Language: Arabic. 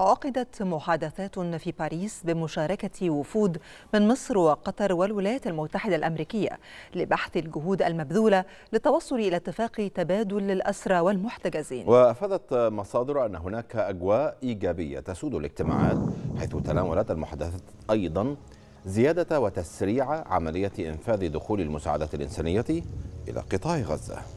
عقدت محادثات في باريس بمشاركة وفود من مصر وقطر والولايات المتحدة الأمريكية لبحث الجهود المبذولة للتوصل إلى اتفاق تبادل للأسرى والمحتجزين وأفادت مصادر أن هناك أجواء إيجابية تسود الاجتماعات حيث تناولت المحادثات أيضا زيادة وتسريع عملية إنفاذ دخول المساعدات الإنسانية إلى قطاع غزة